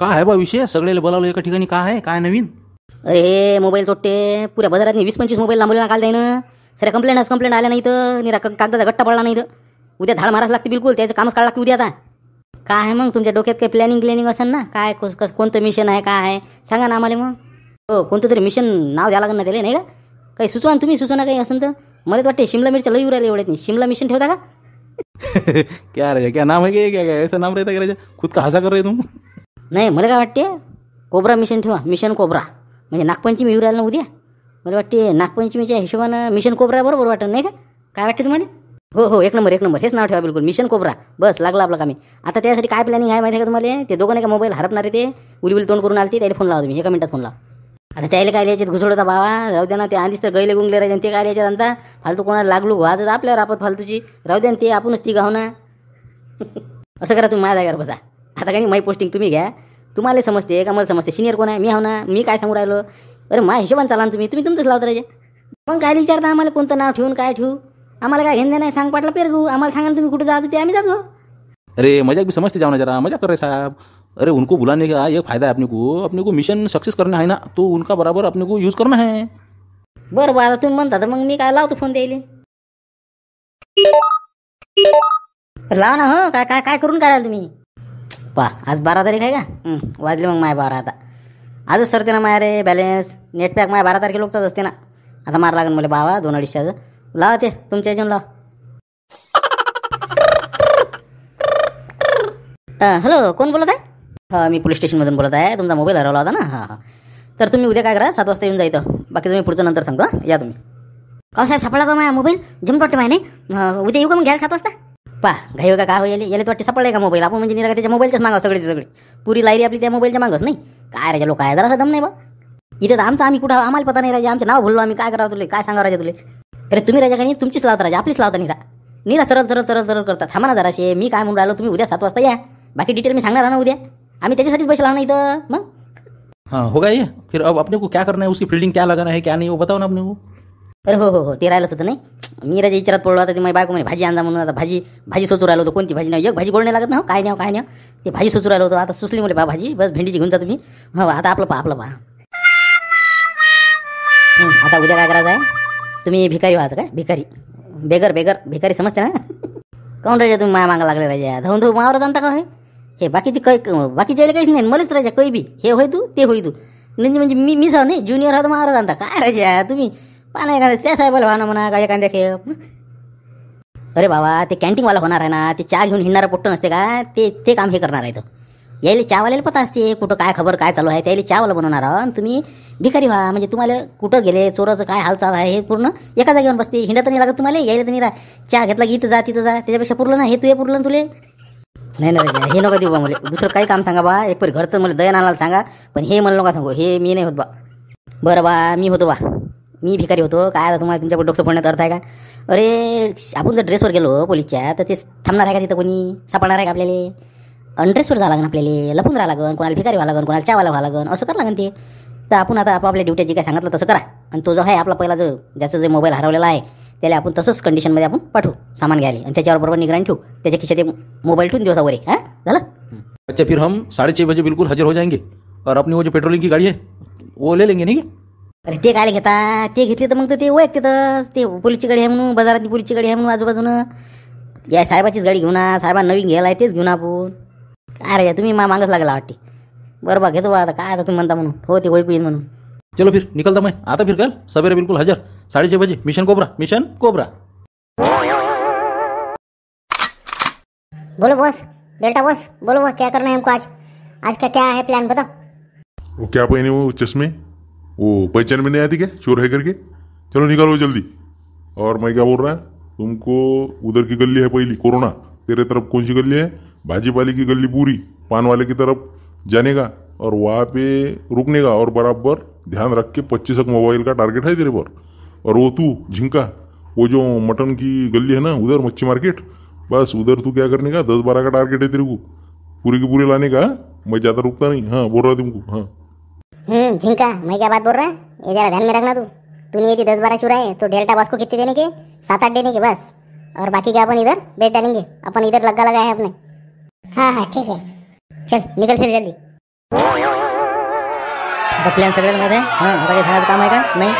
काय आहे बा विषय सगळ्याला बोलावलं एका ठिकाणी काय आहे काय नवीन अरे मोबाईल चोटते पुऱ्या बाजारात वीस पंचवीस मोबाईल ना काल त्यानं सरे कंप्लेंट कंप्लेंट आल्या नाही तर निरा कागदाचा गट्टा पडला नाही तर उद्या धाड मारायला लागते बिलकुल त्याचं कामच काढ लागते उद्या आता काय आहे मग तुमच्या डोक्यात काही प्लॅनिंग प्लॅनिंग असेल ना काय कस कोणतं मिशन आहे काय आहे सांगा ना आम्हाला मग हो कोणतं तरी मिशन नाव द्या लागेल ना त्याला नाही का काही सुचवा तुम्ही सुचवा काही असेल तर मला वाटते शिमला मिरच्या लई राहिले एवढ्यात नाही शिमला मिशन ठेवता का क्या रे क्या नाम आहे क्या क्या ऐसा नाम रहता क्या खुद का हसा कर हो नाही मला काय वाटते कोबरा मिशन ठेवा मिशन कोबरा म्हणजे नागपंचमी येऊ राहिला ना उद्या मला वाटते नागपंचमीच्या हिशोबानं मिशन कोबरा बरोबर वाटत नाही का काय वाटते तुम्हाला हो हो एक नंबर एक नंबर हेच नाव ठेवा बिलकुल मिशन कोबरा बस लागला आपला कामी आता त्यासाठी काय प्लॅनिंग आहे माहिती आहे का तुम्हाला ते दोघं नाही का मोबाईल हरपणार ते उलबिल तोंड करून आले त्याला फोन लावा तुम्ही एका मिनिटात फोन लावा आता त्याला काय लिहायचे घुसडता बाबा राहू द्या ना ते आधीच तर गैले गुंगले राहायचे ते काय लिहायचे आता फालतू कोणाला लागलो वाजत आपल्यावर आपत फालतूची राहू द्या ते आपणच ती गाव ना असं करा तुम्ही माझ्या जागेवर बसा आता काही माई पोस्टिंग तुम्ही घ्या तुम्हाला समजते का मला समजते सिनियर कोण आहे मी हो ना मी काय सांगू राहिलो अरे माझ्या हिशोबाने चाला ना तुम्ही तुम्ही तुमचंच लावत राहिजे पण काय विचारता आम्हाला कोणतं नाव ठेवून काय ठेवू आम्हाला काय घेणं नाही सांग पाटला पेर घेऊ आम्हाला सांगा तुम्ही कुठे जायचं ते आम्ही जातो अरे मजाक भी समजते जाओ ना जरा मजा कर साहेब अरे उनको बुलाने का ये फायदा आहे आपण को अपने को मिशन सक्सेस करणं आहे ना तो उनका बराबर आपण को यूज करणं है बरं बरं तुम्ही म्हणता मग मी काय लावतो फोन द्यायला लावा ना हो काय काय काय करून कराल तुम्ही वा आज बारा तारीख आहे का वाजले मग माय बारा आता आजच सरते ना माय रे बॅलेन्स नेट पॅक माय बारा लोकचाच असते ना आता मार लागेल मला बावा दोन अडीचशेचं लावा ते तुमच्या याच्यावर लाव हॅलो कोण बोलत आहे हां मी पोलीस स्टेशनमधून बोलत आहे तुमचा मोबाईल हरवला होता ना हां हां तर तुम्ही उद्या काय करा सात वाजता येऊन जायचं बाकीचं मी पुढचं नंतर सांगतो या तुम्ही का साहेब सापडला का माझा मोबाईल जमत वाटतं माहिती उद्या येऊ का मग घ्यायला सात वाजता पा घाई का होईल याला वाटते सापडलाय का मोबाईल आपण म्हणजे निरा त्याच्या मोबाईलच्याच मागावं सगळेच सगळी पुरी लायरी आपली त्या मोबाईलच्या मागच नाही काय राजा लोक आहे जरा दम नाही बा इथे तर आमचं आम्ही कुठं आम्हाला पता नाही राजा आमचं नाव बोललो आम्ही काय करावं तुले काय सांगा राजा तुले अरे तुम्ही राजा काही तुमचीच लावता राजा आपलीच लावता निरा निरा सरळ चरत चरत चरत करता थांबा ना जराशे मी काय म्हणून राहिलो तुम्ही उद्या सात वाजता या बाकी डिटेल मी सांगणार ना उद्या आम्ही त्याच्यासाठीच पैसे लावणार इथं मग हो हो ये फिर अब अपने को क्या करना है उसकी फील्डिंग क्या लगाना है क्या नहीं वो बताओ ना अपने को अरे हो हो हो ते राहिलंच होतं नाही मी राजा विचारात पडलो आता ती माझी बायको म्हणे भाजी आणा म्हणून आता भाजी भाजी सोचू राहिलो होतो कोणती भाजी नाही एक भाजी गोड नाही लागत ना हो, काय नाही हो, काय नाही हो. ते भाजी सोचू राहिलो होतो आता सुसली मुले बा भाजी बस भेंडीची घेऊन जा तुम्ही हो आता आपलं पा आपलं पा आता उद्या काय करायचं आहे तुम्ही भिकारी व्हायचं काय भिकारी बेगर बेगर भिकारी समजते ना काऊन राजा तुम्ही माया माग लागले राजा धावून धावून मावर जाणता का हे बाकीचे काही बाकीच्या काहीच नाही मलेच राजा काही बी हे होय तू ते होई तू म्हणजे म्हणजे मी मी नाही ज्युनियर हा तर मावर आणता काय राजा तुम्ही पाना नाही त्या साहेब व्हा म्हणा काय एखादं देखे अरे बाबा ते कॅन्टीनवाला होणार आहे ना ते चहा घेऊन हिंडणारा पोट्ट नसते का ते ते काम हे करणार आहे तो यायला चहावाल्याला पता असते कुठं काय खबर काय चालू आहे त्याला चहावाला बनवणार आणि तुम्ही भिकारी व्हा म्हणजे तुम्हाला कुठं गेले चोराचं काय हालचाल आहे हे पूर्ण एका जागेवर बसते हिंडत नाही लागत तुम्हाला यायला तर नाही चहा घेतला की इथं जा तिथं जा त्याच्यापेक्षा पुरलं ना हे तू हे पुरलं तुले नाही नाही हे नका देऊ बा मला दुसरं काही काम सांगा बा एक परी घरचं मला दयान आणायला सांगा पण हे मला नका सांगू हे मी नाही होत बा बरं बा मी होतो बा मी भिकारी होतो काय आता तुम्हाला तुमच्या डोकं पडण्यात अर्थ आहे का अरे आपण जर ड्रेसवर गेलो पोलीसच्या तर ते थांबणार आहे का तिथं कोणी सापडणार आहे का आपल्याला अनड्रेसवर जावं लागेल आपल्याला लपून राहा लागन कोणाला भिकारी व्हावं लागन कोणाला चावाला व्हावं लागन असं करा लागेल ते तर आपण आता आपल्या ड्युटी जे काय सांगितलं तसं करा आणि तो जो आहे आपला पहिला जो ज्याचा जे मोबाईल हरवलेला आहे त्याला आपण तसंच कंडिशनमध्ये आपण पाठवू सामान घ्यायला आणि त्याच्यावर बरोबर निगराणी ठेवू त्याच्या खिशात मोबाईल ठेवून दिवसावर हां झालं अच्छा फिर हम साडेचे बजे बिल्कुल हाजिर हो जाएंगे और अपनी वो जो पेट्रोलिंग की गाड़ी आहे वो ले लेंगे अरे ते काय घेता ते घेतले तर मग ते ते ओळखतेच ते पोलीसची गाडी आहे म्हणून बाजारात पोलीसची गाडी आहे म्हणून आजूबाजून या साहेबाचीच गाडी घेऊन ना साहेबा नवीन घ्यायला तेच घेऊन आपण काय रे तुम्ही मा मागच लागला वाटते बरं बा घेतो बा आता काय आता तुम्ही म्हणता म्हणून हो ते वय येईल म्हणून चलो फिर निकलता मग आता फिर काल सवेरे बिलकुल हजर साडेचे बजे मिशन कोबरा मिशन कोबरा बोलो बॉस डेल्टा बॉस बोलो बॉस क्या करना है हमको आज आज का क्या है प्लान बताओ वो क्या वो चश्मे वो पहचान में नहीं आती क्या चोर है करके चलो निकालो जल्दी और मैं क्या बोल रहा है तुमको उधर की गली है पहली कोरोना तेरे तरफ कौन सी गली है भाजी की गली पूरी पान वाले की तरफ जाने का और वहाँ पे रुकने का और बराबर ध्यान रख के पच्चीस तक मोबाइल का टारगेट है तेरे पर और वो तू झिंका वो जो मटन की गली है ना उधर मच्छी मार्केट बस उधर तू क्या करने का दस बारह का टारगेट है तेरे को पूरे के पूरे लाने का हाँ? मैं ज़्यादा रुकता नहीं हाँ बोल रहा तुमको हाँ झिंका मैं क्या बात बोल रहा ये जरा ध्यान में रखना तू तूने यदि दस बारह चुराए तो डेल्टा बॉस को कितने देने के सात आठ देने के बस और बाकी का अपन इधर बेच डालेंगे अपन इधर लगा लगा है अपने हां हां ठीक है चल निकल फिर जल्दी प्लॅन मध्ये हां आता काही सांगायचं काम आहे का नाही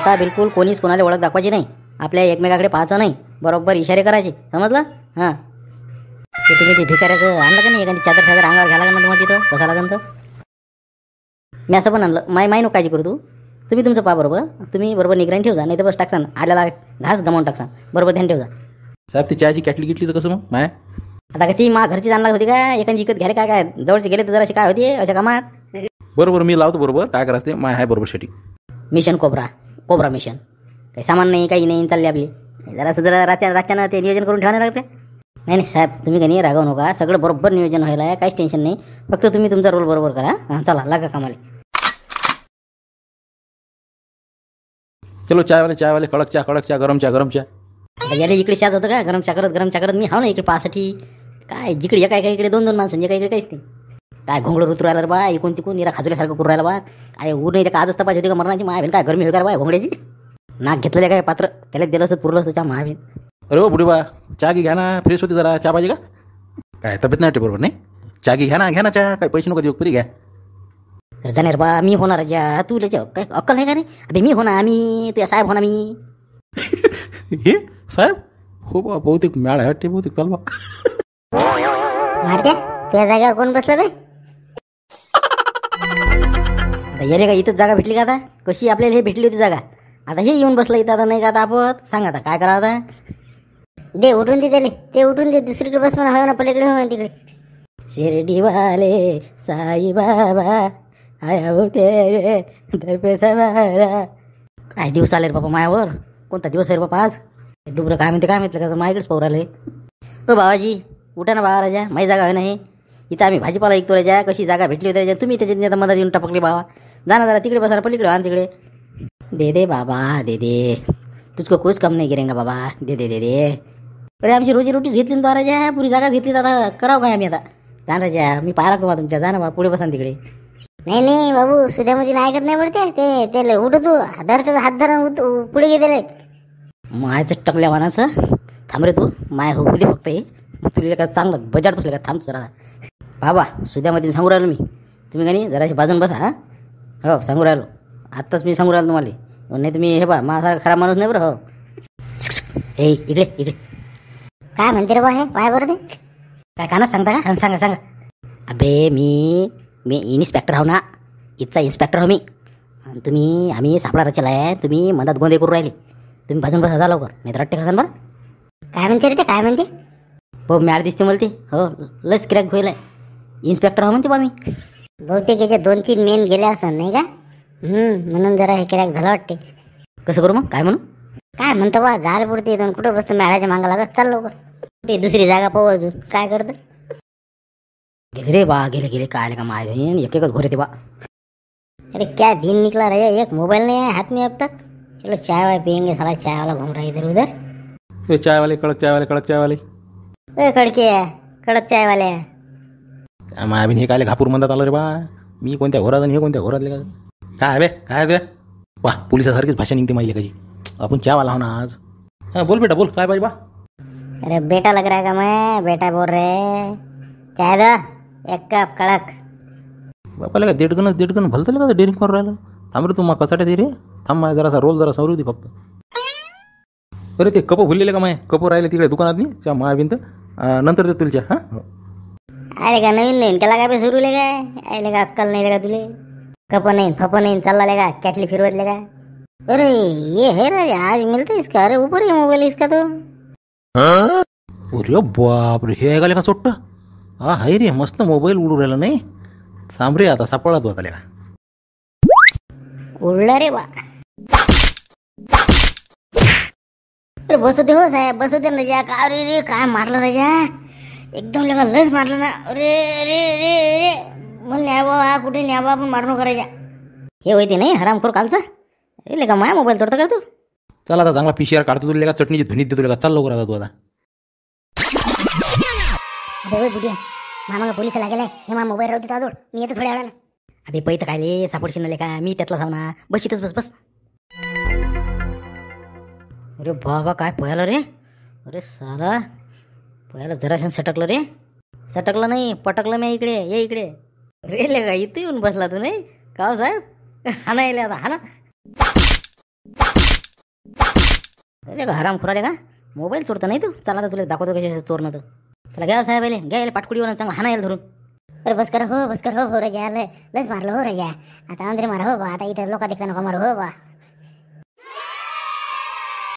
आता बिलकुल कोणीच कोणाला ओळख दाखवायची नाही आपल्या एकमेकाकडे पाहायचं नाही बरोबर इशारे करायचे समजलं हां ते तुम्ही ते भिकाऱ्याचं आणलं का नाही एखादी चादर फादर अंगावर घ्यायला लागणार तुम्हाला तिथं कसा लागेल तर मी असं पण आणलं माय माय नो काळजी करू तू तुम्ही तुमचं पा बरोबर तुम्ही बरोबर निगराणी ठेवजा नाही तर बस टाकसान आल्याला घास गमावून टाकसा बरोबर ध्यान ठेवजा साहेब ती चहाची कॅटली गिटलीचं कसं मग माय आता का ती मा घरची जाणार होती का एखादी विकत घ्यायला काय काय जवळचे गेले तर जराशी काय होती अशा कामात बरोबर मी लावतो बरोबर काय करायचं माय आहे बरोबर Shetty mission cobra cobra mission काही सामान नाही काही नाही चालले आपली जरासं जरा रात्या रात्यानं ते नियोजन करून ठेवायला लागते नाही नाही साहेब तुम्ही काही नाही रागाव नका सगळं बरोबर नियोजन व्हायला आहे काहीच टेन्शन नाही फक्त तुम्ही तुमचा रोल बरोबर करा चला लागा कामाला चलो चाय वाले कडक चहा कडक चहा गरम चहा गरम चहा याला इकडे चहाच होतं का गरम चहा करत गरम चहा करत मी हा ना इकडे पाहासाठी काय जिकडे एका एका इकडे दोन दोन माणसं एका इकडे काहीच नाही काय घोंगडं ऋतू राहिला बा इकून तिकून निरा खाजल्यासारखं करू राहिला बा काय ऊर नाही का आजच तपास होती का मरणाची महावीन काय गरमी होईल बाय घोंगड्याची नाक घेतलेलं काय पात्र त्याला दिलं असं पुरलं असतं चहा महाबीन अरे हो बुढी बा चागी घे घ्या ना फ्रेश होती जरा चहा पाहिजे का काय तब्येत नाही बरोबर नाही चागी घे घ्या ना घ्या ना चहा काय पैसे नको देऊ पुरी घ्या रे बा मी होणार ज्या तू त्याच्या काय अक्कल आहे का रे अबे मी होणार आम्ही तुझ्या साहेब होणार मी हे साहेब हो बा बहुतेक मॅळ आहे वाटते बहुतेक चल बाटते त्या जागेवर कोण बसलं बे आता का इथंच जागा भेटली का आता कशी आपल्याला हे भेटली होती जागा आता हे येऊन बसलं इथं आता नाही का आता आपण सांग आता काय करा आता दे उठून दे त्याले ते उठून दे दुसरीकडे बस म्हणा हवं ना पलीकडे हो ना तिकडे शिर्डीवाले साईबाबा आया ते दर दर्पे सवारा काय दिवस आले रे बाबा मायावर कोणता दिवस आहे रे बाबा आज डुबरं काय म्हणते काय म्हटलं का माझ्याकडेच पोहर आले ओ बाबाजी उठा ना बाबा राजा माझी जागा आहे नाही इथं आम्ही भाजीपाला ऐकतो राजा कशी जागा भेटली होती राजा तुम्ही त्याच्यात मदत येऊन टपकले बाबा जा ना जरा तिकडे बसा पलीकडे आण तिकडे दे दे बाबा दे दे तुझको कुछ कम नाही गिरेंगा बाबा दे दे दे दे अरे आमची रोजी रोटीच घेतली ना राजा पुरी जागाच घेतली आता करावं काय आम्ही आता जा राजा मी पाहिला तुम्हाला तुमच्या जा ना बाबा पुढे बसा तिकडे नाही नाही बाबू सुद्यामध्ये ऐकत नाही पडते ते ते तू धर त्याचा हात धर पुढे घेते मायचं टकल्या मानाचं थांब रे तू माय होऊ दे फक्त हे तुला का चांगलं बजार तुला का थांब जरा बाबा सुद्यामध्ये सांगू राहिलो मी तुम्ही का नाही जराशी बाजून बसा हा हो सांगू राहिलो आत्ताच मी सांगू राहिलो तुम्हाला नाही तुम्ही हे बा माझा खरा माणूस नाही बरं हो हे इकडे इकडे काय म्हणते रे बा हे पाय बरं ते काय काना सांगता का सांगा सांगा अबे मी मी इन्स्पेक्टर हो ना इथचा इन्स्पेक्टर हो मी तुम्ही आम्ही सापळा रचला आहे तुम्ही मधात गोंधळ करू राहिले तुम्ही भजन बस हजार लवकर नाही तर अट्टे खासन बरं काय म्हणते रे ते काय म्हणते हो मॅड दिसते मला ते हो लस क्रॅक होईल इन्स्पेक्टर हो म्हणते बा मी बहुतेक याच्या दोन तीन मेन गेले असं नाही का म्हणून जरा हे क्रॅक झालं वाटते कसं करू मग काय म्हणू काय म्हणतो बा जाल पुढते कुठं बसतं मॅडाच्या मागा लागत चाल लवकर कुठे दुसरी जागा पाहू अजून काय करतं गेले रे बा गेले गेले काय का माझे एक एकच घोर ते बा अरे क्या दिन निकला रे एक मोबाइल नाही आहे हात मी अब तक चलो चाय वाय पियेंगे साला चाय वाला घूम रहा इधर उधर ये चाय वाले कड़क चाय वाले कड़क चाय वाले ए कडके कडक चाय वाले अभी हे काले घापूर म्हणतात आलो रे बा मी कोणत्या घोरात आणि हे कोणत्या घोरातले लेगा काय बे काय ते वा पोलिसासारखीच भाषा निघते माहिती काही आपण चहा वाला हो ना आज हा बोल बेटा बोल काय पाहिजे बा अरे बेटा लग रहा का मैं बेटा बोल रहे चाय दा एक कप कडक बापाला का दीडगणच गुण भलत का ड्रिंक करून राहिलं थांबर तू मग कसाट दे रे थांब माझ्या जरासा रोल जरा सवरू दे फक्त अरे ते कप भुललेले का माय कप राहिले तिकडे दुकानात नाही च्या महाभिंत नंतर देतो तुलच्या हा आले का नवीन नवीन त्याला काय सुरू ले काय आले का अक्कल नाही रे का तुले कप नाही फप नाही चालला का कॅटली फिरवतले का अरे ये हे रे आज मिलते इसका अरे ऊपर ये मोबाईल इसका तो अरे बाप रे हे ऐकायला का सोट्ट हा हाय रे मस्त मोबाईल उडू राहिला नाही थांब आता सापळा तो आता उडला रे बा अरे बसू दे हो साहेब बसू दे ना का अरे रे काय मारलं राजा एकदम लगा लस मारलं ना अरे रे रे रे मग न्यावा कुठे न्या पण मारणं करायच्या हे होते नाही हरामखोर कालचा अरे लेका माया मोबाईल तोडता करतो चला आता चांगला पिशीआर काढतो तुला लेका चटणीची धुनीत देतो लेका चाल लवकर आता तू आता अरे होय बुढ़िया मामा पोलिस लागले हे मा मोबाईल राहू ताजूळ मी येतो थोड्या वेळानं अबे पैत ले सापडशी नले काय मी त्यातला जाऊ ना बशीतच बस बस अरे बाबा काय पोहायला रे अरे सारा पोहायला जराशन सटकलं रे सटकलं नाही पटकलं मी इकडे ये इकडे रे लेका इथं येऊन बसला तू नाही का साहेब हाना येले आता हाना अरे का हराम खुरा का मोबाईल सोडतो नाही तू चला तर तुला दाखवतो कशा चोरणं तर त्याला घ्या साहेबले आले घ्या पाटकुडीवर चांगला हाना यायला धरून अरे बस कर हो बस कर हो हो रजा लस मारलो हो रजा आता अंदर मारा हो बा आता इथं लोका देखता नका मारू हो बा